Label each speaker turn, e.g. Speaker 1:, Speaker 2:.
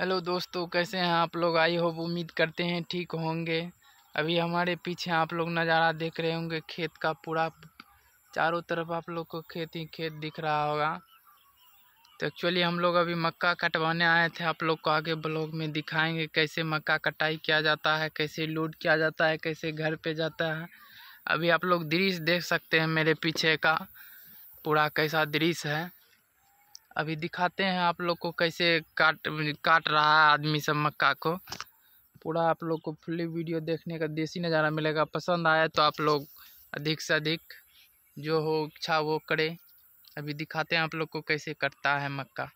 Speaker 1: hello दोस्तों कैसे हैं आप लोग आई होप उम्मीद करते हैं ठीक होंगे अभी हमारे पीछे आप लोग नज़ारा देख रहे होंगे खेत का पूरा चारों तरफ आप लोग को खेत ही खेत दिख रहा होगा तो एक्चुअली हम लोग अभी मक्का कटवाने आए थे आप लोग को आगे ब्लॉग में दिखाएंगे कैसे मक्का कटाई किया जाता है कैसे लूट किया जाता है कैसे घर पर जाता है अभी आप लोग दृश्य देख सकते हैं मेरे पीछे का पूरा कैसा दृश्य है अभी दिखाते हैं आप लोग को कैसे काट काट रहा है आदमी सब मक्का को पूरा आप लोग को फुल्ली वीडियो देखने का देसी नज़ारा मिलेगा पसंद आया तो आप लोग अधिक से अधिक जो हो इच्छा वो करें अभी दिखाते हैं आप लोग को कैसे कटता है मक्का